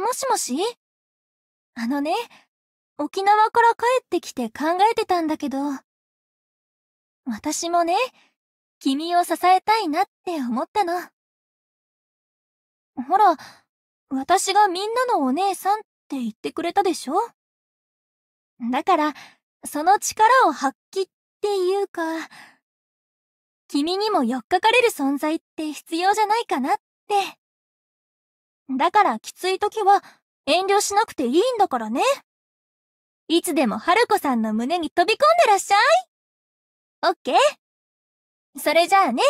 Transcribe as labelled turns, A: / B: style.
A: もしもしあのね、沖縄から帰ってきて考えてたんだけど、私もね、君を支えたいなって思ったの。ほら、私がみんなのお姉さんって言ってくれたでしょだから、その力を発揮っていうか、君にも寄っかかれる存在って必要じゃないかなって。だからきつい時は遠慮しなくていいんだからね。いつでも春子さんの胸に飛び込んでらっしゃい。オッケー。それじゃあね。